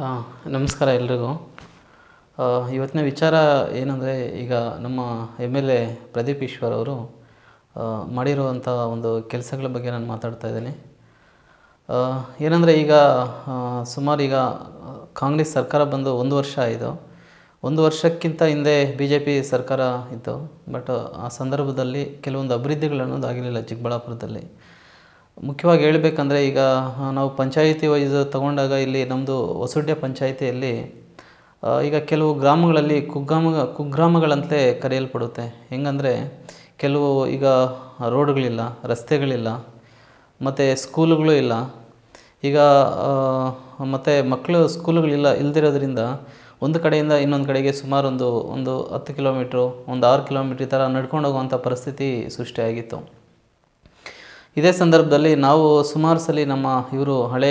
ಹಾಂ ನಮಸ್ಕಾರ ಎಲ್ರಿಗೂ ಇವತ್ತಿನ ವಿಚಾರ ಏನಂದರೆ ಈಗ ನಮ್ಮ M L A Pradeep Eshwar ಅವರು ಮಾಡಿರುವಂಥ ಒಂದು ಕೆಲಸಗಳ ಬಗ್ಗೆ ನಾನು ಮಾತಾಡ್ತಾ ಇದ್ದೀನಿ ಏನಂದರೆ ಈಗ ಸುಮಾರು ಈಗ ಕಾಂಗ್ರೆಸ್ ಸರ್ಕಾರ ಬಂದು ಒಂದು ವರ್ಷ ಆಯಿತು ಒಂದು ವರ್ಷಕ್ಕಿಂತ ಹಿಂದೆ ಬಿ ಜೆ ಪಿ ಸರ್ಕಾರ ಇತ್ತು ಬಟ್ ಆ ಸಂದರ್ಭದಲ್ಲಿ ಕೆಲವೊಂದು ಅಭಿವೃದ್ಧಿಗಳನ್ನೋದು ಆಗಿರಲಿಲ್ಲ ಚಿಕ್ಕಬಳ್ಳಾಪುರದಲ್ಲಿ ಮುಖ್ಯವಾಗಿ ಹೇಳಬೇಕಂದ್ರೆ ಈಗ ನಾವು ಪಂಚಾಯಿತಿ ವೈಸ್ ತಗೊಂಡಾಗ ಇಲ್ಲಿ ನಮ್ಮದು ಹೊಸಡ್ಯ ಪಂಚಾಯಿತಿಯಲ್ಲಿ ಈಗ ಕೆಲವು ಗ್ರಾಮಗಳಲ್ಲಿ ಕುಗ್ರಾಮ ಕುಗ್ರಾಮಗಳಂತಲೇ ಕರೆಯಲ್ಪಡುತ್ತೆ ಹೆಂಗಂದರೆ ಕೆಲವು ಈಗ ರೋಡ್ಗಳಿಲ್ಲ ರಸ್ತೆಗಳಿಲ್ಲ ಮತ್ತು ಸ್ಕೂಲುಗಳು ಇಲ್ಲ ಈಗ ಮತ್ತು ಮಕ್ಕಳು ಸ್ಕೂಲುಗಳಿಲ್ಲ ಇಲ್ದಿರೋದ್ರಿಂದ ಒಂದು ಕಡೆಯಿಂದ ಇನ್ನೊಂದು ಕಡೆಗೆ ಸುಮಾರೊಂದು ಒಂದು ಹತ್ತು ಕಿಲೋಮೀಟ್ರು ಒಂದು ಆರು ಕಿಲೋಮೀಟ್ರ್ ಈ ಥರ ನಡ್ಕೊಂಡು ಹೋಗುವಂಥ ಪರಿಸ್ಥಿತಿ ಸೃಷ್ಟಿಯಾಗಿತ್ತು ಇದೇ ಸಂದರ್ಭದಲ್ಲಿ ನಾವು ಸುಮಾರು ಸಲ ನಮ್ಮ ಇವರು ಹಳೆ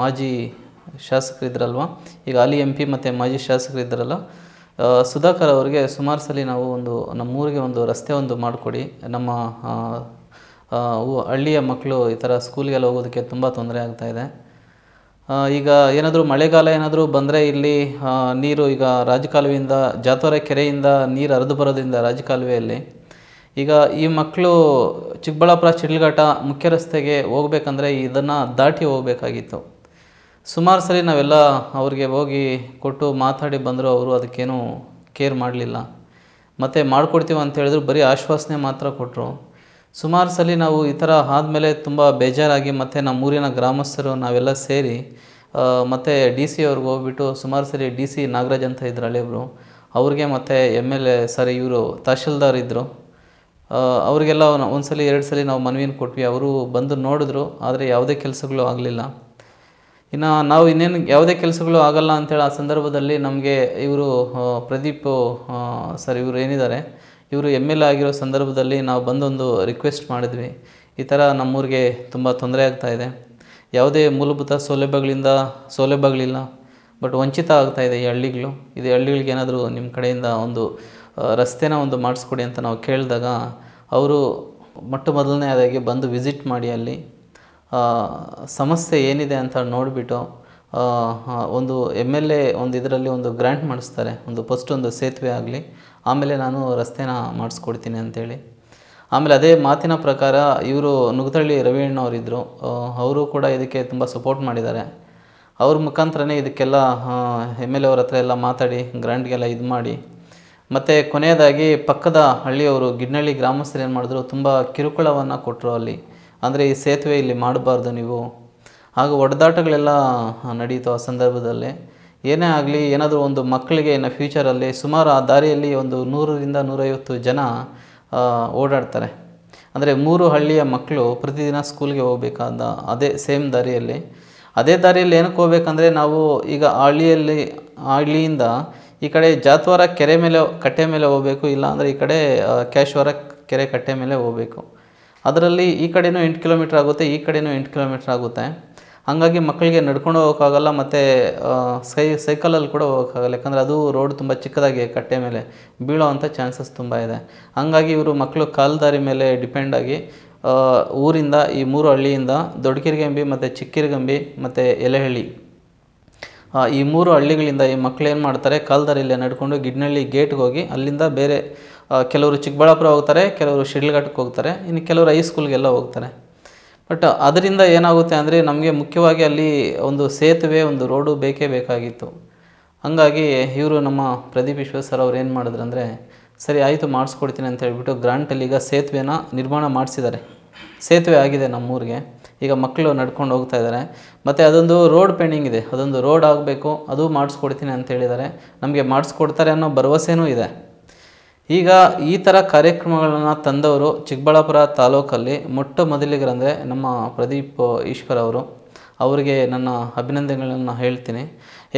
ಮಾಜಿ ಶಾಸಕರಿದ್ದರಲ್ವ ಈಗ ಅಲಿ ಎಂ ಪಿ ಮತ್ತು ಮಾಜಿ ಶಾಸಕರಿದ್ದರಲ್ಲ ಸುಧಾಕರ್ ಅವರಿಗೆ ಸುಮಾರು ಸಲ ನಾವು ಒಂದು ನಮ್ಮೂರಿಗೆ ಒಂದು ರಸ್ತೆ ಒಂದು ಮಾಡಿಕೊಡಿ ನಮ್ಮ ಹಳ್ಳಿಯ ಮಕ್ಕಳು ಈ ಥರ ಸ್ಕೂಲ್ಗೆಲ್ಲ ಹೋಗೋದಕ್ಕೆ ತುಂಬ ತೊಂದರೆ ಆಗ್ತಾಯಿದೆ ಈಗ ಏನಾದರೂ ಮಳೆಗಾಲ ಏನಾದರೂ ಬಂದರೆ ಇಲ್ಲಿ ನೀರು ಈಗ ರಾಜಕಾಲುವೆಯಿಂದ ಜಾತವರ ಕೆರೆಯಿಂದ ನೀರು ಹರಿದು ಬರೋದ್ರಿಂದ ರಾಜಕಾಲುವೆಯಲ್ಲಿ ಈಗ ಈ ಮಕ್ಕಳು ಚಿಕ್ಕಬಳ್ಳಾಪುರ ಚಿಡ್ಲಘಟ್ಟ ಮುಖ್ಯ ರಸ್ತೆಗೆ ಹೋಗ್ಬೇಕಂದ್ರೆ ಇದನ್ನು ದಾಟಿ ಹೋಗಬೇಕಾಗಿತ್ತು ಸುಮಾರು ಸರಿ ನಾವೆಲ್ಲ ಅವ್ರಿಗೆ ಹೋಗಿ ಕೊಟ್ಟು ಮಾತಾಡಿ ಬಂದರೂ ಅವರು ಅದಕ್ಕೇನು ಕೇರ್ ಮಾಡಲಿಲ್ಲ ಮತ್ತು ಮಾಡಿಕೊಡ್ತೀವಿ ಅಂತ ಹೇಳಿದ್ರು ಬರೀ ಆಶ್ವಾಸನೆ ಮಾತ್ರ ಕೊಟ್ಟರು ಸುಮಾರು ಸಲ ನಾವು ಈ ಥರ ಆದಮೇಲೆ ತುಂಬ ಬೇಜಾರಾಗಿ ಮತ್ತು ನಮ್ಮೂರಿನ ಗ್ರಾಮಸ್ಥರು ನಾವೆಲ್ಲ ಸೇರಿ ಮತ್ತು ಡಿ ಸಿ ಅವ್ರಿಗೆ ಹೋಗ್ಬಿಟ್ಟು ಸುಮಾರು ಸರಿ ಡಿ ಸಿ ನಾಗರಾಜ್ ಅಂತ ಇದ್ರು ಹಳೆಯವರು ಅವ್ರಿಗೆ ಮತ್ತು ಎಮ್ ಎಲ್ ಎ ಸಾರಿ ಇವರು ತಹಶೀಲ್ದಾರ್ ಇದ್ದರು ಅವರಿಗೆಲ್ಲ ಒಂದು ಸಲ ಎರಡು ಸಲ ನಾವು ಮನವಿಯನ್ನು ಕೊಟ್ವಿ ಅವರು ಬಂದು ನೋಡಿದ್ರು ಆದರೆ ಯಾವುದೇ ಕೆಲಸಗಳು ಆಗಲಿಲ್ಲ ಇನ್ನು ನಾವು ಇನ್ನೇನು ಯಾವುದೇ ಕೆಲಸಗಳು ಆಗಲ್ಲ ಅಂತೇಳಿ ಆ ಸಂದರ್ಭದಲ್ಲಿ ನಮಗೆ ಇವರು ಪ್ರದೀಪ್ ಸರ್ ಇವರು ಏನಿದ್ದಾರೆ ಇವರು ಎಮ್ ಎಲ್ ಎ ಆಗಿರೋ ಸಂದರ್ಭದಲ್ಲಿ ನಾವು ಬಂದೊಂದು ರಿಕ್ವೆಸ್ಟ್ ಮಾಡಿದ್ವಿ ಈ ಥರ ನಮ್ಮೂರಿಗೆ ತುಂಬ ತೊಂದರೆ ಆಗ್ತಾಯಿದೆ ಯಾವುದೇ ಮೂಲಭೂತ ಸೌಲಭ್ಯಗಳಿಂದ ಸೌಲಭ್ಯಗಳಿಲ್ಲ ಬಟ್ ವಂಚಿತ ಆಗ್ತಾಯಿದೆ ಈ ಹಳ್ಳಿಗಳು ಇದು ಹಳ್ಳಿಗಳಿಗೆ ಏನಾದರೂ ನಿಮ್ಮ ಕಡೆಯಿಂದ ಒಂದು ರಸ್ತೆನ ಒಂದು ಮಾಡಿಸ್ಕೊಡಿ ಅಂತ ನಾವು ಕೇಳಿದಾಗ ಅವರು ಮೊಟ್ಟ ಮೊದಲನೇದಾಗಿ ಬಂದು ವಿಸಿಟ್ ಮಾಡಿ ಅಲ್ಲಿ ಸಮಸ್ಯೆ ಏನಿದೆ ಅಂತ ನೋಡಿಬಿಟ್ಟು ಒಂದು ಎಮ್ ಎಲ್ ಎ ಒಂದು ಇದರಲ್ಲಿ ಒಂದು ಗ್ರ್ಯಾಂಟ್ ಮಾಡಿಸ್ತಾರೆ ಒಂದು ಫಸ್ಟ್ ಒಂದು ಸೇತುವೆ ಆಗಲಿ ಆಮೇಲೆ ನಾನು ರಸ್ತೆನ ಮಾಡಿಸ್ಕೊಡ್ತೀನಿ ಅಂಥೇಳಿ ಆಮೇಲೆ ಅದೇ ಮಾತಿನ ಪ್ರಕಾರ ಇವರು ನುಗ್ದಳ್ಳಿ ರವಿಯಣ್ಣವರಿದ್ದರು ಅವರು ಕೂಡ ಇದಕ್ಕೆ ತುಂಬ ಸಪೋರ್ಟ್ ಮಾಡಿದ್ದಾರೆ ಅವ್ರ ಮುಖಾಂತರನೇ ಇದಕ್ಕೆಲ್ಲ ಎಮ್ ಎಲ್ ಎ ಅವ್ರ ಹತ್ರ ಎಲ್ಲ ಮಾತಾಡಿ ಗ್ರ್ಯಾಂಟ್ಗೆಲ್ಲ ಇದು ಮಾಡಿ ಮತ್ತು ಕೊನೆಯದಾಗಿ ಪಕ್ಕದ ಹಳ್ಳಿಯವರು ಗಿಡ್ನಳ್ಳಿ ಗ್ರಾಮಸ್ಥರು ಏನು ಮಾಡಿದ್ರು ತುಂಬ ಕಿರುಕುಳವನ್ನು ಕೊಟ್ಟರು ಅಲ್ಲಿ ಅಂದರೆ ಈ ಸೇತುವೆ ಇಲ್ಲಿ ಮಾಡಬಾರ್ದು ನೀವು ಹಾಗೂ ಒಡೆದಾಟಗಳೆಲ್ಲ ನಡೀತು ಆ ಸಂದರ್ಭದಲ್ಲಿ ಏನೇ ಆಗಲಿ ಏನಾದರೂ ಒಂದು ಮಕ್ಕಳಿಗೆ ಇನ್ನು ಫ್ಯೂಚರಲ್ಲಿ ಸುಮಾರು ಆ ದಾರಿಯಲ್ಲಿ ಒಂದು ನೂರರಿಂದ ನೂರೈವತ್ತು ಜನ ಓಡಾಡ್ತಾರೆ ಅಂದರೆ ಮೂರು ಹಳ್ಳಿಯ ಮಕ್ಕಳು ಪ್ರತಿದಿನ ಸ್ಕೂಲ್ಗೆ ಹೋಗಬೇಕಾದ ಅದೇ ಸೇಮ್ ದಾರಿಯಲ್ಲಿ ಅದೇ ದಾರಿಯಲ್ಲಿ ಏನಕ್ಕೆ ಹೋಗ್ಬೇಕಂದ್ರೆ ನಾವು ಈಗ ಹಳ್ಳಿಯಲ್ಲಿ ಹಳ್ಳಿಯಿಂದ ಈ ಕಡೆ ಜಾತ್ವಾರ ಕೆರೆ ಮೇಲೆ ಕಟ್ಟೆ ಮೇಲೆ ಹೋಗಬೇಕು ಅಂದರೆ ಈ ಕಡೆ ಕ್ಯಾಶ್ವರ ಕೆರೆ ಕಟ್ಟೆ ಮೇಲೆ ಹೋಗಬೇಕು ಅದರಲ್ಲಿ ಈ ಕಡೆಯೂ ಎಂಟು ಕಿಲೋಮೀಟ್ರ್ ಆಗುತ್ತೆ ಈ ಕಡೆಯೂ ಎಂಟು ಕಿಲೋಮೀಟ್ರ್ ಆಗುತ್ತೆ ಹಾಗಾಗಿ ಮಕ್ಕಳಿಗೆ ನಡ್ಕೊಂಡು ಹೋಗೋಕ್ಕಾಗಲ್ಲ ಮತ್ತು ಸೈ ಸೈಕಲಲ್ಲಿ ಕೂಡ ಹೋಗೋಕ್ಕಾಗಲ್ಲ ಯಾಕಂದರೆ ಅದು ರೋಡ್ ತುಂಬ ಚಿಕ್ಕದಾಗಿ ಕಟ್ಟೆ ಮೇಲೆ ಬೀಳೋ ಅಂಥ ಚಾನ್ಸಸ್ ತುಂಬ ಇದೆ ಹಾಗಾಗಿ ಇವರು ಮಕ್ಕಳು ಕಾಲ್ದಾರಿ ಮೇಲೆ ಡಿಪೆಂಡ್ ಆಗಿ ಊರಿಂದ ಈ ಮೂರು ಹಳ್ಳಿಯಿಂದ ದೊಡ್ಡಕಿರ್ಗಂಬಿ ಮತ್ತು ಚಿಕ್ಕಿರ್ಗಂಬಿ ಮತ್ತು ಎಲೆಹಳ್ಳಿ ಈ ಮೂರು ಹಳ್ಳಿಗಳಿಂದ ಈ ಮಕ್ಕಳು ಏನು ಮಾಡ್ತಾರೆ ಕಾಲ್ದಾರಿಲ್ಲೇ ನಡ್ಕೊಂಡು ಗಿಡ್ನಳ್ಳಿ ಗೇಟ್ಗೆ ಹೋಗಿ ಅಲ್ಲಿಂದ ಬೇರೆ ಕೆಲವರು ಚಿಕ್ಕಬಳ್ಳಾಪುರ ಹೋಗ್ತಾರೆ ಕೆಲವರು ಶಿಡ್ಲಘಟ್ಟಕ್ಕೆ ಹೋಗ್ತಾರೆ ಇನ್ನು ಕೆಲವರು ಹೈಸ್ಕೂಲ್ಗೆಲ್ಲ ಹೋಗ್ತಾರೆ ಬಟ್ ಅದರಿಂದ ಏನಾಗುತ್ತೆ ಅಂದರೆ ನಮಗೆ ಮುಖ್ಯವಾಗಿ ಅಲ್ಲಿ ಒಂದು ಸೇತುವೆ ಒಂದು ರೋಡು ಬೇಕೇ ಬೇಕಾಗಿತ್ತು ಹಾಗಾಗಿ ಇವರು ನಮ್ಮ ಪ್ರದೀಪ್ ಈಶ್ವರ್ ಸರ್ ಅವ್ರು ಏನು ಮಾಡಿದ್ರು ಅಂದರೆ ಸರಿ ಆಯಿತು ಮಾಡಿಸ್ಕೊಡ್ತೀನಿ ಅಂತ ಹೇಳ್ಬಿಟ್ಟು ಗ್ರಾಂಟಲ್ಲಿ ಈಗ ಸೇತುವೆನ ನಿರ್ಮಾಣ ಮಾಡಿಸಿದ್ದಾರೆ ಸೇತುವೆ ಆಗಿದೆ ನಮ್ಮೂರಿಗೆ ಈಗ ಮಕ್ಕಳು ನಡ್ಕೊಂಡು ಹೋಗ್ತಾ ಇದ್ದಾರೆ ಮತ್ತು ಅದೊಂದು ರೋಡ್ ಪೆಂಡಿಂಗ್ ಇದೆ ಅದೊಂದು ರೋಡ್ ಆಗಬೇಕು ಅದು ಮಾಡಿಸ್ಕೊಡ್ತೀನಿ ಅಂತ ಹೇಳಿದ್ದಾರೆ ನಮಗೆ ಮಾಡಿಸ್ಕೊಡ್ತಾರೆ ಅನ್ನೋ ಭರವಸೆನೂ ಇದೆ ಈಗ ಈ ಥರ ಕಾರ್ಯಕ್ರಮಗಳನ್ನು ತಂದವರು ಚಿಕ್ಕಬಳ್ಳಾಪುರ ತಾಲೂಕಲ್ಲಿ ಮೊಟ್ಟ ಮೊದಲಿಗರಂದರೆ ನಮ್ಮ ಪ್ರದೀಪ್ ಈಶ್ವರ್ ಅವರು ಅವರಿಗೆ ನನ್ನ ಅಭಿನಂದನೆಗಳನ್ನು ಹೇಳ್ತೀನಿ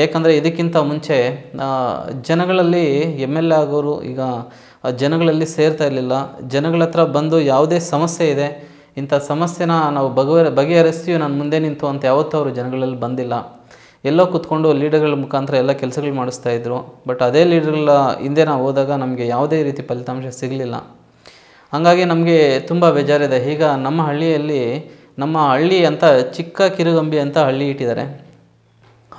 ಏಕೆಂದರೆ ಇದಕ್ಕಿಂತ ಮುಂಚೆ ಜನಗಳಲ್ಲಿ ಎಮ್ ಎಲ್ ಎ ಆಗೋರು ಈಗ ಜನಗಳಲ್ಲಿ ಸೇರ್ತಾ ಇರಲಿಲ್ಲ ಜನಗಳ ಹತ್ರ ಬಂದು ಯಾವುದೇ ಸಮಸ್ಯೆ ಇದೆ ಇಂಥ ಸಮಸ್ಯೆನ ನಾವು ಬಗೆಹರ ಬಗೆಹರಿಸ್ತೀವಿ ನಾನು ಮುಂದೆ ನಿಂತು ಅಂತ ಯಾವತ್ತೂ ಅವರು ಜನಗಳಲ್ಲಿ ಬಂದಿಲ್ಲ ಎಲ್ಲೋ ಕೂತ್ಕೊಂಡು ಲೀಡರ್ಗಳ ಮುಖಾಂತರ ಎಲ್ಲ ಕೆಲಸಗಳು ಮಾಡಿಸ್ತಾ ಇದ್ರು ಬಟ್ ಅದೇ ಲೀಡರ್ಗಳ ಹಿಂದೆ ನಾವು ಹೋದಾಗ ನಮಗೆ ಯಾವುದೇ ರೀತಿ ಫಲಿತಾಂಶ ಸಿಗಲಿಲ್ಲ ಹಾಗಾಗಿ ನಮಗೆ ತುಂಬ ಬೇಜಾರಿದೆ ಈಗ ನಮ್ಮ ಹಳ್ಳಿಯಲ್ಲಿ ನಮ್ಮ ಹಳ್ಳಿ ಅಂತ ಚಿಕ್ಕ ಕಿರುಗಂಬಿ ಅಂತ ಹಳ್ಳಿ ಇಟ್ಟಿದ್ದಾರೆ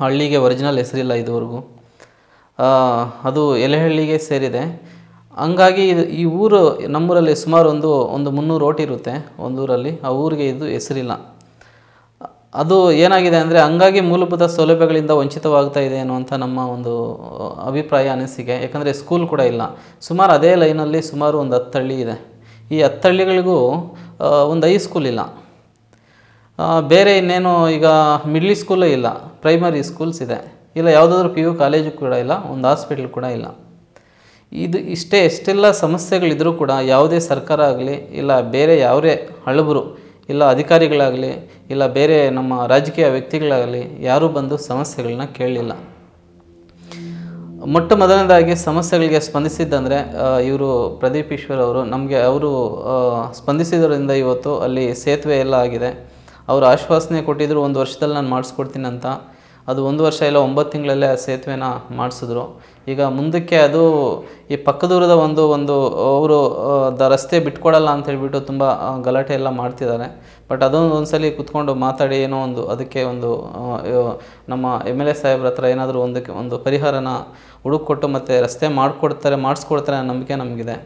ಹಳ್ಳಿಗೆ ಒರಿಜಿನಲ್ ಹೆಸರಿಲ್ಲ ಇದುವರೆಗೂ ಅದು ಎಲೆಹಳ್ಳಿಗೆ ಸೇರಿದೆ ಹಂಗಾಗಿ ಇದು ಈ ಊರು ನಮ್ಮೂರಲ್ಲಿ ಸುಮಾರು ಒಂದು ಒಂದು ಮುನ್ನೂರು ಓಟ್ ಇರುತ್ತೆ ಒಂದೂರಲ್ಲಿ ಆ ಊರಿಗೆ ಇದು ಹೆಸರಿಲ್ಲ ಅದು ಏನಾಗಿದೆ ಅಂದರೆ ಹಂಗಾಗಿ ಮೂಲಭೂತ ಸೌಲಭ್ಯಗಳಿಂದ ವಂಚಿತವಾಗ್ತಾ ಇದೆ ಅನ್ನುವಂಥ ನಮ್ಮ ಒಂದು ಅಭಿಪ್ರಾಯ ಅನಿಸಿಕೆ ಯಾಕಂದರೆ ಸ್ಕೂಲ್ ಕೂಡ ಇಲ್ಲ ಸುಮಾರು ಅದೇ ಲೈನಲ್ಲಿ ಸುಮಾರು ಒಂದು ಹತ್ತಳ್ಳಿ ಹಳ್ಳಿ ಇದೆ ಈ ಹತ್ತಳ್ಳಿಗಳಿಗೂ ಒಂದು ಒಂದು ಹೈಸ್ಕೂಲ್ ಇಲ್ಲ ಬೇರೆ ಇನ್ನೇನು ಈಗ ಮಿಡ್ಲ್ ಸ್ಕೂಲೇ ಇಲ್ಲ ಪ್ರೈಮರಿ ಸ್ಕೂಲ್ಸ್ ಇದೆ ಇಲ್ಲ ಯಾವುದಾದ್ರೂ ಪಿ ಯು ಕಾಲೇಜು ಕೂಡ ಇಲ್ಲ ಒಂದು ಹಾಸ್ಪಿಟ್ಲ್ ಕೂಡ ಇಲ್ಲ ಇದು ಇಷ್ಟೇ ಎಷ್ಟೆಲ್ಲ ಸಮಸ್ಯೆಗಳಿದ್ರೂ ಕೂಡ ಯಾವುದೇ ಸರ್ಕಾರ ಆಗಲಿ ಇಲ್ಲ ಬೇರೆ ಯಾವುದೇ ಹಳಬರು ಇಲ್ಲ ಅಧಿಕಾರಿಗಳಾಗಲಿ ಇಲ್ಲ ಬೇರೆ ನಮ್ಮ ರಾಜಕೀಯ ವ್ಯಕ್ತಿಗಳಾಗಲಿ ಯಾರೂ ಬಂದು ಸಮಸ್ಯೆಗಳನ್ನ ಕೇಳಲಿಲ್ಲ ಮೊಟ್ಟ ಮೊದಲನೇದಾಗಿ ಸಮಸ್ಯೆಗಳಿಗೆ ಸ್ಪಂದಿಸಿದ್ದಂದರೆ ಇವರು ಪ್ರದೀಪ್ ಈಶ್ವರ್ ಅವರು ನಮಗೆ ಅವರು ಸ್ಪಂದಿಸಿದ್ರಿಂದ ಇವತ್ತು ಅಲ್ಲಿ ಸೇತುವೆ ಎಲ್ಲ ಆಗಿದೆ ಅವರು ಆಶ್ವಾಸನೆ ಕೊಟ್ಟಿದ್ದರು ಒಂದು ವರ್ಷದಲ್ಲಿ ನಾನು ಮಾಡಿಸ್ಕೊಡ್ತೀನಿ ಅಂತ ಅದು ಒಂದು ವರ್ಷ ಇಲ್ಲ ಒಂಬತ್ತು ತಿಂಗಳಲ್ಲೇ ಆ ಸೇತುವೆನ ಮಾಡಿಸಿದ್ರು ಈಗ ಮುಂದಕ್ಕೆ ಅದು ಈ ಪಕ್ಕದೂರದ ಒಂದು ಒಂದು ಅವರು ದ ರಸ್ತೆ ಬಿಟ್ಕೊಡಲ್ಲ ಅಂತ ಹೇಳಿಬಿಟ್ಟು ತುಂಬ ಗಲಾಟೆ ಎಲ್ಲ ಮಾಡ್ತಿದ್ದಾರೆ ಬಟ್ ಅದೊಂದು ಒಂದು ಸಲ ಕೂತ್ಕೊಂಡು ಮಾತಾಡಿ ಏನೋ ಒಂದು ಅದಕ್ಕೆ ಒಂದು ನಮ್ಮ ಎಮ್ ಎಲ್ ಎ ಸಾಹೇಬ್ರ ಹತ್ರ ಏನಾದರೂ ಒಂದಕ್ಕೆ ಒಂದು ಪರಿಹಾರನ ಹುಡುಕೊಟ್ಟು ಮತ್ತು ರಸ್ತೆ ಮಾಡಿಕೊಡ್ತಾರೆ ಮಾಡಿಸ್ಕೊಡ್ತಾರೆ ಅನ್ನೋ ನಂಬಿಕೆ ನಮಗಿದೆ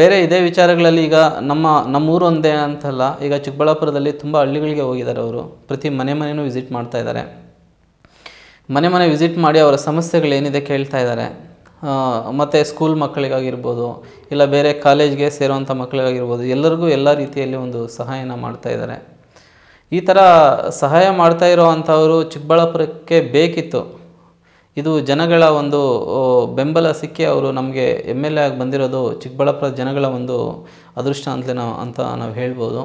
ಬೇರೆ ಇದೇ ವಿಚಾರಗಳಲ್ಲಿ ಈಗ ನಮ್ಮ ನಮ್ಮೂರು ಒಂದೇ ಅಂತಲ್ಲ ಈಗ ಚಿಕ್ಕಬಳ್ಳಾಪುರದಲ್ಲಿ ತುಂಬ ಹಳ್ಳಿಗಳಿಗೆ ಹೋಗಿದ್ದಾರೆ ಅವರು ಪ್ರತಿ ಮನೆ ಮನೆಯೂ ವಿಸಿಟ್ ಮಾಡ್ತಾ ಇದ್ದಾರೆ ಮನೆ ಮನೆ ವಿಸಿಟ್ ಮಾಡಿ ಅವರ ಸಮಸ್ಯೆಗಳೇನಿದೆ ಕೇಳ್ತಾ ಇದ್ದಾರೆ ಮತ್ತು ಸ್ಕೂಲ್ ಮಕ್ಕಳಿಗಾಗಿರ್ಬೋದು ಇಲ್ಲ ಬೇರೆ ಕಾಲೇಜ್ಗೆ ಸೇರುವಂಥ ಮಕ್ಕಳಿಗಾಗಿರ್ಬೋದು ಎಲ್ಲರಿಗೂ ಎಲ್ಲ ರೀತಿಯಲ್ಲಿ ಒಂದು ಸಹಾಯನ ಮಾಡ್ತಾ ಇದ್ದಾರೆ ಈ ಥರ ಸಹಾಯ ಮಾಡ್ತಾ ಇರೋ ಅಂಥವರು ಚಿಕ್ಕಬಳ್ಳಾಪುರಕ್ಕೆ ಬೇಕಿತ್ತು ಇದು ಜನಗಳ ಒಂದು ಬೆಂಬಲ ಸಿಕ್ಕಿ ಅವರು ನಮಗೆ ಎಮ್ ಎಲ್ ಎ ಆಗಿ ಬಂದಿರೋದು ಚಿಕ್ಕಬಳ್ಳಾಪುರ ಜನಗಳ ಒಂದು ಅದೃಷ್ಟ ಅಂತಲೇ ನಾವು ಅಂತ ನಾವು ಹೇಳ್ಬೋದು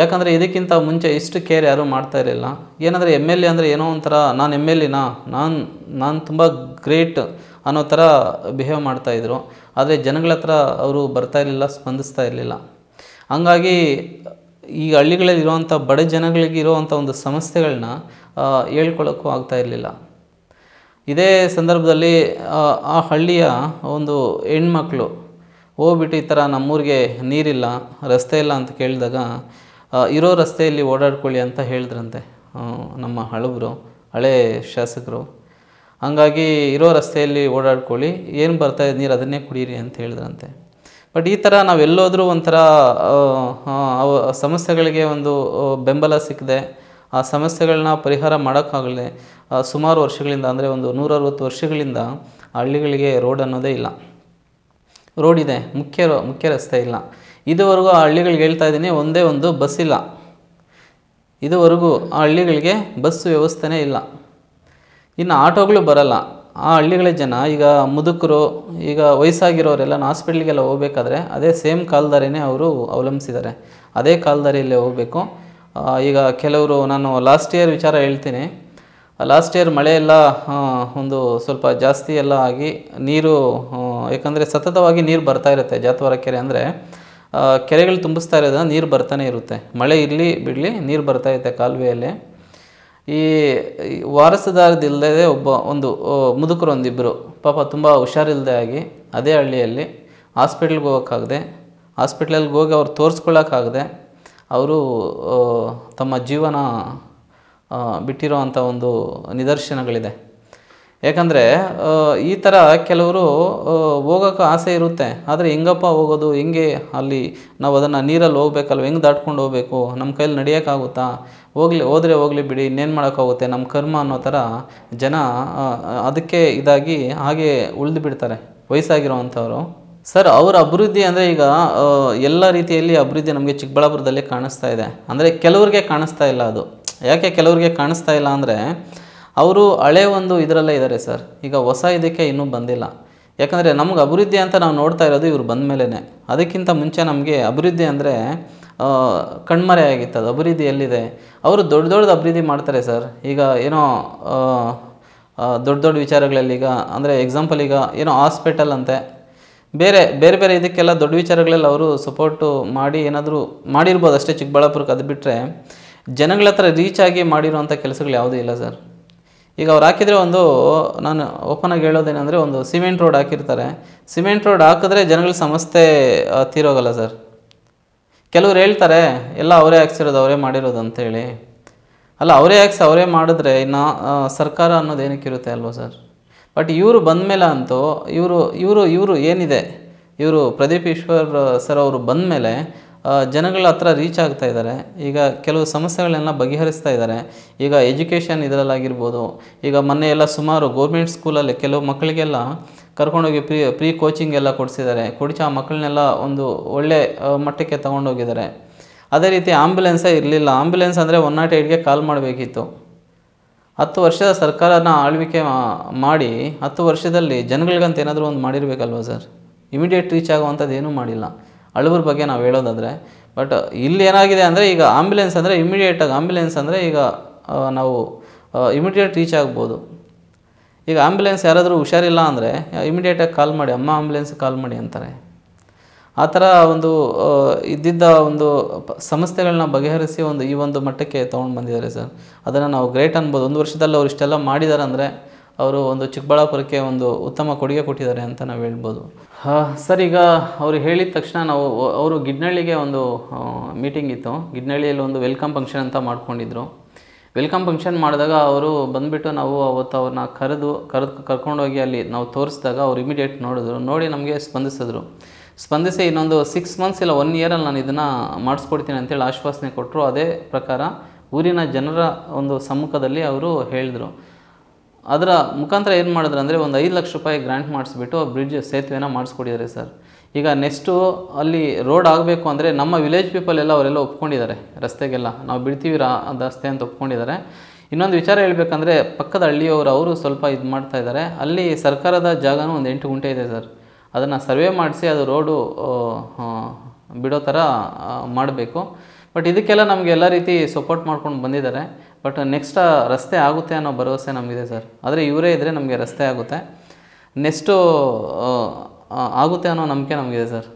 ಯಾಕಂದರೆ ಇದಕ್ಕಿಂತ ಮುಂಚೆ ಇಷ್ಟು ಕೇರ್ ಯಾರೂ ಮಾಡ್ತಾ ಇರಲಿಲ್ಲ ಏನಂದರೆ ಎಮ್ ಎಲ್ ಎ ಅಂದರೆ ಏನೋ ಒಂಥರ ನಾನು ಎಮ್ ಎಲ್ ಎನಾ ನಾನು ನಾನು ತುಂಬ ಗ್ರೇಟ್ ಅನ್ನೋ ಥರ ಬಿಹೇವ್ ಮಾಡ್ತಾಯಿದ್ರು ಆದರೆ ಜನಗಳ ಹತ್ರ ಅವರು ಬರ್ತಾ ಇರಲಿಲ್ಲ ಸ್ಪಂದಿಸ್ತಾ ಇರಲಿಲ್ಲ ಹಂಗಾಗಿ ಈ ಹಳ್ಳಿಗಳಲ್ಲಿ ಇರೋವಂಥ ಬಡ ಜನಗಳಿಗೆ ಇರುವಂಥ ಒಂದು ಸಮಸ್ಯೆಗಳನ್ನ ಹೇಳ್ಕೊಳ್ಳೋಕ್ಕೂ ಆಗ್ತಾ ಇರಲಿಲ್ಲ ಇದೇ ಸಂದರ್ಭದಲ್ಲಿ ಆ ಹಳ್ಳಿಯ ಒಂದು ಹೆಣ್ಮಕ್ಳು ಹೋಗ್ಬಿಟ್ಟು ಈ ಥರ ನಮ್ಮೂರಿಗೆ ನೀರಿಲ್ಲ ರಸ್ತೆ ಇಲ್ಲ ಅಂತ ಕೇಳಿದಾಗ ಇರೋ ರಸ್ತೆಯಲ್ಲಿ ಓಡಾಡ್ಕೊಳ್ಳಿ ಅಂತ ಹೇಳಿದ್ರಂತೆ ನಮ್ಮ ಹಳಬರು ಹಳೇ ಶಾಸಕರು ಹಂಗಾಗಿ ಇರೋ ರಸ್ತೆಯಲ್ಲಿ ಓಡಾಡ್ಕೊಳ್ಳಿ ಏನು ಬರ್ತಾ ನೀರು ಅದನ್ನೇ ಕುಡೀರಿ ಅಂತ ಹೇಳಿದ್ರಂತೆ ಬಟ್ ಈ ಥರ ನಾವೆಲ್ಲೋದ್ರೂ ಒಂಥರ ಸಮಸ್ಯೆಗಳಿಗೆ ಒಂದು ಬೆಂಬಲ ಸಿಕ್ಕದೆ ಆ ಸಮಸ್ಯೆಗಳನ್ನ ಪರಿಹಾರ ಮಾಡೋಕ್ಕಾಗಲೇ ಸುಮಾರು ವರ್ಷಗಳಿಂದ ಅಂದರೆ ಒಂದು ನೂರರವತ್ತು ವರ್ಷಗಳಿಂದ ಹಳ್ಳಿಗಳಿಗೆ ರೋಡ್ ಅನ್ನೋದೇ ಇಲ್ಲ ರೋಡ್ ಇದೆ ಮುಖ್ಯ ಮುಖ್ಯ ರಸ್ತೆ ಇಲ್ಲ ಇದುವರೆಗೂ ಆ ಹಳ್ಳಿಗಳಿಗೆ ಹೇಳ್ತಾ ಇದ್ದೀನಿ ಒಂದೇ ಒಂದು ಬಸ್ ಇಲ್ಲ ಇದುವರೆಗೂ ಆ ಹಳ್ಳಿಗಳಿಗೆ ಬಸ್ ವ್ಯವಸ್ಥೆನೇ ಇಲ್ಲ ಇನ್ನು ಆಟೋಗಳು ಬರಲ್ಲ ಆ ಹಳ್ಳಿಗಳ ಜನ ಈಗ ಮುದುಕರು ಈಗ ವಯಸ್ಸಾಗಿರೋರೆಲ್ಲ ಹಾಸ್ಪಿಟ್ಲಿಗೆಲ್ಲ ಹೋಗ್ಬೇಕಾದ್ರೆ ಅದೇ ಸೇಮ್ ಕಾಲ್ದಾರಿನೇ ಅವರು ಅವಲಂಬಿಸಿದ್ದಾರೆ ಅದೇ ಕಾಲ್ದಾರಿಯಲ್ಲೇ ಹೋಗಬೇಕು ಈಗ ಕೆಲವರು ನಾನು ಲಾಸ್ಟ್ ಇಯರ್ ವಿಚಾರ ಹೇಳ್ತೀನಿ ಲಾಸ್ಟ್ ಇಯರ್ ಮಳೆ ಒಂದು ಸ್ವಲ್ಪ ಜಾಸ್ತಿ ಎಲ್ಲ ಆಗಿ ನೀರು ಯಾಕಂದರೆ ಸತತವಾಗಿ ನೀರು ಬರ್ತಾ ಇರುತ್ತೆ ಜಾತವಾರ ಕೆರೆ ಅಂದರೆ ಕೆರೆಗಳು ತುಂಬಿಸ್ತಾ ಇರೋದ್ರಿಂದ ನೀರು ಬರ್ತಾನೆ ಇರುತ್ತೆ ಮಳೆ ಇರಲಿ ಬಿಡಲಿ ನೀರು ಬರ್ತಾ ಇರುತ್ತೆ ಕಾಲುವೆಯಲ್ಲಿ ಈ ವಾರಸದಾರದಿಲ್ಲದೆ ಒಬ್ಬ ಒಂದು ಮುದುಕರು ಒಂದಿಬ್ಬರು ಪಾಪ ತುಂಬ ಹುಷಾರಿಲ್ಲದೆ ಆಗಿ ಅದೇ ಹಳ್ಳಿಯಲ್ಲಿ ಹಾಸ್ಪಿಟ್ಲ್ಗೆ ಹೋಗೋಕ್ಕಾಗದೆ ಹಾಸ್ಪಿಟ್ಲಲ್ಲಿ ಹೋಗಿ ಅವ್ರು ತೋರಿಸ್ಕೊಳ್ಳೋಕ್ಕಾಗದೆ ಅವರು ತಮ್ಮ ಜೀವನ ಬಿಟ್ಟಿರೋ ಅಂಥ ಒಂದು ನಿದರ್ಶನಗಳಿದೆ ಯಾಕಂದರೆ ಈ ಥರ ಕೆಲವರು ಹೋಗೋಕ್ಕೆ ಆಸೆ ಇರುತ್ತೆ ಆದರೆ ಹೆಂಗಪ್ಪ ಹೋಗೋದು ಹೆಂಗೆ ಅಲ್ಲಿ ನಾವು ಅದನ್ನು ನೀರಲ್ಲಿ ಹೋಗ್ಬೇಕಲ್ವ ಹೆಂಗೆ ದಾಟ್ಕೊಂಡು ಹೋಗಬೇಕು ನಮ್ಮ ಕೈಯಲ್ಲಿ ನಡೆಯೋಕ್ಕಾಗುತ್ತಾ ಹೋಗಲಿ ಹೋದರೆ ಹೋಗಲಿ ಬಿಡಿ ಇನ್ನೇನು ಮಾಡೋಕ್ಕಾಗುತ್ತೆ ನಮ್ಮ ಕರ್ಮ ಅನ್ನೋ ಥರ ಜನ ಅದಕ್ಕೆ ಇದಾಗಿ ಹಾಗೆ ಉಳಿದು ಬಿಡ್ತಾರೆ ವಯಸ್ಸಾಗಿರೋವಂಥವ್ರು ಸರ್ ಅವರ ಅಭಿವೃದ್ಧಿ ಅಂದರೆ ಈಗ ಎಲ್ಲ ರೀತಿಯಲ್ಲಿ ಅಭಿವೃದ್ಧಿ ನಮಗೆ ಚಿಕ್ಕಬಳ್ಳಾಪುರದಲ್ಲಿ ಕಾಣಿಸ್ತಾ ಇದೆ ಅಂದರೆ ಕೆಲವ್ರಿಗೆ ಕಾಣಿಸ್ತಾ ಇಲ್ಲ ಅದು ಯಾಕೆ ಕೆಲವ್ರಿಗೆ ಕಾಣಿಸ್ತಾ ಇಲ್ಲ ಅಂದರೆ ಅವರು ಹಳೆ ಒಂದು ಇದರಲ್ಲೇ ಇದ್ದಾರೆ ಸರ್ ಈಗ ಹೊಸ ಇದಕ್ಕೆ ಇನ್ನೂ ಬಂದಿಲ್ಲ ಯಾಕಂದರೆ ನಮ್ಗೆ ಅಭಿವೃದ್ಧಿ ಅಂತ ನಾವು ನೋಡ್ತಾ ಇರೋದು ಇವರು ಬಂದ ಮೇಲೇ ಅದಕ್ಕಿಂತ ಮುಂಚೆ ನಮಗೆ ಅಭಿವೃದ್ಧಿ ಅಂದರೆ ಆಗಿತ್ತು ಅದು ಅಭಿವೃದ್ಧಿ ಎಲ್ಲಿದೆ ಅವರು ದೊಡ್ಡ ದೊಡ್ಡದು ಅಭಿವೃದ್ಧಿ ಮಾಡ್ತಾರೆ ಸರ್ ಈಗ ಏನೋ ದೊಡ್ಡ ದೊಡ್ಡ ವಿಚಾರಗಳಲ್ಲಿ ಈಗ ಅಂದರೆ ಎಕ್ಸಾಂಪಲ್ ಈಗ ಏನೋ ಹಾಸ್ಪಿಟಲ್ ಅಂತೆ ಬೇರೆ ಬೇರೆ ಬೇರೆ ಇದಕ್ಕೆಲ್ಲ ದೊಡ್ಡ ವಿಚಾರಗಳೆಲ್ಲ ಅವರು ಸಪೋರ್ಟು ಮಾಡಿ ಏನಾದರೂ ಮಾಡಿರ್ಬೋದು ಅಷ್ಟೇ ಚಿಕ್ಕಬಳ್ಳಾಪುರಕ್ಕೆ ಅದು ಬಿಟ್ಟರೆ ಜನಗಳ ಹತ್ರ ರೀಚ್ ಆಗಿ ಮಾಡಿರುವಂಥ ಕೆಲಸಗಳು ಯಾವುದೂ ಇಲ್ಲ ಸರ್ ಈಗ ಅವ್ರು ಹಾಕಿದರೆ ಒಂದು ನಾನು ಓಪನಾಗಿ ಹೇಳೋದೇನೆಂದರೆ ಒಂದು ಸಿಮೆಂಟ್ ರೋಡ್ ಹಾಕಿರ್ತಾರೆ ಸಿಮೆಂಟ್ ರೋಡ್ ಹಾಕಿದ್ರೆ ಜನಗಳ ಸಮಸ್ಯೆ ತೀರೋಗಲ್ಲ ಸರ್ ಕೆಲವ್ರು ಹೇಳ್ತಾರೆ ಎಲ್ಲ ಅವರೇ ಹಾಕ್ಸಿರೋದು ಅವರೇ ಮಾಡಿರೋದು ಅಂತೇಳಿ ಅಲ್ಲ ಅವರೇ ಹಾಕ್ಸಿ ಅವರೇ ಮಾಡಿದ್ರೆ ಇನ್ನು ಸರ್ಕಾರ ಅನ್ನೋದು ಏನಕ್ಕಿರುತ್ತೆ ಅಲ್ವ ಸರ್ ಬಟ್ ಇವರು ಬಂದ ಮೇಲೆ ಅಂತೂ ಇವರು ಇವರು ಇವರು ಏನಿದೆ ಇವರು ಪ್ರದೀಪ್ ಈಶ್ವರ್ ಸರ್ ಅವರು ಬಂದ ಮೇಲೆ ಜನಗಳ ಹತ್ರ ರೀಚ್ ಆಗ್ತಾ ಇದ್ದಾರೆ ಈಗ ಕೆಲವು ಸಮಸ್ಯೆಗಳನ್ನೆಲ್ಲ ಬಗೆಹರಿಸ್ತಾ ಇದ್ದಾರೆ ಈಗ ಎಜುಕೇಷನ್ ಇದರಲ್ಲಾಗಿರ್ಬೋದು ಈಗ ಮೊನ್ನೆ ಎಲ್ಲ ಸುಮಾರು ಗೋರ್ಮೆಂಟ್ ಸ್ಕೂಲಲ್ಲಿ ಕೆಲವು ಮಕ್ಕಳಿಗೆಲ್ಲ ಕರ್ಕೊಂಡೋಗಿ ಪ್ರೀ ಪ್ರೀ ಕೋಚಿಂಗ್ ಎಲ್ಲ ಕೊಡಿಸಿದ್ದಾರೆ ಕೊಡಿಸಿ ಆ ಮಕ್ಕಳನ್ನೆಲ್ಲ ಒಂದು ಒಳ್ಳೆ ಮಟ್ಟಕ್ಕೆ ತೊಗೊಂಡೋಗಿದ್ದಾರೆ ಅದೇ ರೀತಿ ಆಂಬ್ಯುಲೆನ್ಸೇ ಇರಲಿಲ್ಲ ಆಂಬ್ಯುಲೆನ್ಸ್ ಅಂದರೆ ಒನ್ ನಾಟ್ ಏಯ್ಟ್ಗೆ ಕಾಲ್ ಮಾಡಬೇಕಿತ್ತು ಹತ್ತು ವರ್ಷದ ಸರ್ಕಾರನ ಆಳ್ವಿಕೆ ಮಾಡಿ ಹತ್ತು ವರ್ಷದಲ್ಲಿ ಜನಗಳಿಗಂತ ಏನಾದರೂ ಒಂದು ಮಾಡಿರಬೇಕಲ್ವ ಸರ್ ಇಮಿಡಿಯೇಟ್ ರೀಚ್ ಆಗುವಂಥದ್ದು ಏನೂ ಮಾಡಿಲ್ಲ ಅಳುವ್ರ ಬಗ್ಗೆ ನಾವು ಹೇಳೋದಾದರೆ ಬಟ್ ಇಲ್ಲಿ ಏನಾಗಿದೆ ಅಂದರೆ ಈಗ ಆಂಬ್ಯುಲೆನ್ಸ್ ಅಂದರೆ ಇಮಿಡಿಯೇಟಾಗಿ ಆಂಬ್ಯುಲೆನ್ಸ್ ಅಂದರೆ ಈಗ ನಾವು ಇಮಿಡಿಯೇಟ್ ರೀಚ್ ಆಗ್ಬೋದು ಈಗ ಆಂಬ್ಯುಲೆನ್ಸ್ ಯಾರಾದರೂ ಹುಷಾರಿಲ್ಲ ಅಂದರೆ ಇಮಿಡಿಯೇಟಾಗಿ ಕಾಲ್ ಮಾಡಿ ಅಮ್ಮ ಆಂಬ್ಯುಲೆನ್ಸ್ ಕಾಲ್ ಮಾಡಿ ಅಂತಾರೆ ಆ ಥರ ಒಂದು ಇದ್ದಿದ್ದ ಒಂದು ಸಮಸ್ಯೆಗಳನ್ನ ಬಗೆಹರಿಸಿ ಒಂದು ಈ ಒಂದು ಮಟ್ಟಕ್ಕೆ ತೊಗೊಂಡು ಬಂದಿದ್ದಾರೆ ಸರ್ ಅದನ್ನು ನಾವು ಗ್ರೇಟ್ ಅನ್ಬೋದು ಒಂದು ವರ್ಷದಲ್ಲಿ ಅವರು ಇಷ್ಟೆಲ್ಲ ಮಾಡಿದ್ದಾರೆ ಅಂದರೆ ಅವರು ಒಂದು ಚಿಕ್ಕಬಳ್ಳಾಪುರಕ್ಕೆ ಒಂದು ಉತ್ತಮ ಕೊಡುಗೆ ಕೊಟ್ಟಿದ್ದಾರೆ ಅಂತ ನಾವು ಹೇಳ್ಬೋದು ಸರ್ ಈಗ ಅವರು ಹೇಳಿದ ತಕ್ಷಣ ನಾವು ಅವರು ಗಿಡ್ನಳ್ಳಿಗೆ ಒಂದು ಮೀಟಿಂಗ್ ಇತ್ತು ಗಿಡ್ನಳ್ಳಿಯಲ್ಲಿ ಒಂದು ವೆಲ್ಕಮ್ ಫಂಕ್ಷನ್ ಅಂತ ಮಾಡ್ಕೊಂಡಿದ್ರು ವೆಲ್ಕಮ್ ಫಂಕ್ಷನ್ ಮಾಡಿದಾಗ ಅವರು ಬಂದುಬಿಟ್ಟು ನಾವು ಅವತ್ತು ಅವ್ರನ್ನ ಕರೆದು ಕರೆದು ಕರ್ಕೊಂಡೋಗಿ ಅಲ್ಲಿ ನಾವು ತೋರಿಸಿದಾಗ ಅವ್ರು ಇಮಿಡಿಯೇಟ್ ನೋಡಿದ್ರು ನೋಡಿ ನಮಗೆ ಸ್ಪಂದಿಸಿದ್ರು ಸ್ಪಂದಿಸಿ ಇನ್ನೊಂದು ಸಿಕ್ಸ್ ಮಂತ್ಸ್ ಇಲ್ಲ ಒನ್ ಇಯರಲ್ಲಿ ನಾನು ಇದನ್ನು ಮಾಡಿಸ್ಕೊಡ್ತೀನಿ ಅಂತೇಳಿ ಆಶ್ವಾಸನೆ ಕೊಟ್ಟರು ಅದೇ ಪ್ರಕಾರ ಊರಿನ ಜನರ ಒಂದು ಸಮ್ಮುಖದಲ್ಲಿ ಅವರು ಹೇಳಿದರು ಅದರ ಮುಖಾಂತರ ಏನು ಮಾಡಿದ್ರು ಅಂದರೆ ಒಂದು ಐದು ಲಕ್ಷ ರೂಪಾಯಿ ಗ್ರ್ಯಾಂಟ್ ಮಾಡಿಸ್ಬಿಟ್ಟು ಬ್ರಿಡ್ಜ್ ಸೇತುವೆನ ಮಾಡಿಸ್ಕೊಡಿದ್ದಾರೆ ಸರ್ ಈಗ ನೆಕ್ಸ್ಟು ಅಲ್ಲಿ ರೋಡ್ ಆಗಬೇಕು ಅಂದರೆ ನಮ್ಮ ವಿಲೇಜ್ ಪೀಪಲ್ ಎಲ್ಲ ಅವರೆಲ್ಲ ಒಪ್ಕೊಂಡಿದ್ದಾರೆ ರಸ್ತೆಗೆಲ್ಲ ನಾವು ಬಿಡ್ತೀವಿ ರಾ ರಸ್ತೆ ಅಂತ ಒಪ್ಕೊಂಡಿದ್ದಾರೆ ಇನ್ನೊಂದು ವಿಚಾರ ಹೇಳಬೇಕಂದ್ರೆ ಪಕ್ಕದ ಹಳ್ಳಿಯವರು ಅವರು ಸ್ವಲ್ಪ ಇದು ಮಾಡ್ತಾ ಇದ್ದಾರೆ ಅಲ್ಲಿ ಸರ್ಕಾರದ ಜಾಗನೂ ಒಂದು ಎಂಟು ಗುಂಟೆ ಇದೆ ಸರ್ ಅದನ್ನು ಸರ್ವೆ ಮಾಡಿಸಿ ಅದು ರೋಡು ಬಿಡೋ ಥರ ಮಾಡಬೇಕು ಬಟ್ ಇದಕ್ಕೆಲ್ಲ ನಮಗೆ ಎಲ್ಲ ರೀತಿ ಸಪೋರ್ಟ್ ಮಾಡ್ಕೊಂಡು ಬಂದಿದ್ದಾರೆ ಬಟ್ ನೆಕ್ಸ್ಟ್ ರಸ್ತೆ ಆಗುತ್ತೆ ಅನ್ನೋ ಭರವಸೆ ನಮಗಿದೆ ಸರ್ ಆದರೆ ಇವರೇ ಇದ್ದರೆ ನಮಗೆ ರಸ್ತೆ ಆಗುತ್ತೆ ನೆಕ್ಸ್ಟು ಆಗುತ್ತೆ ಅನ್ನೋ ನಂಬಿಕೆ ನಮಗಿದೆ ಸರ್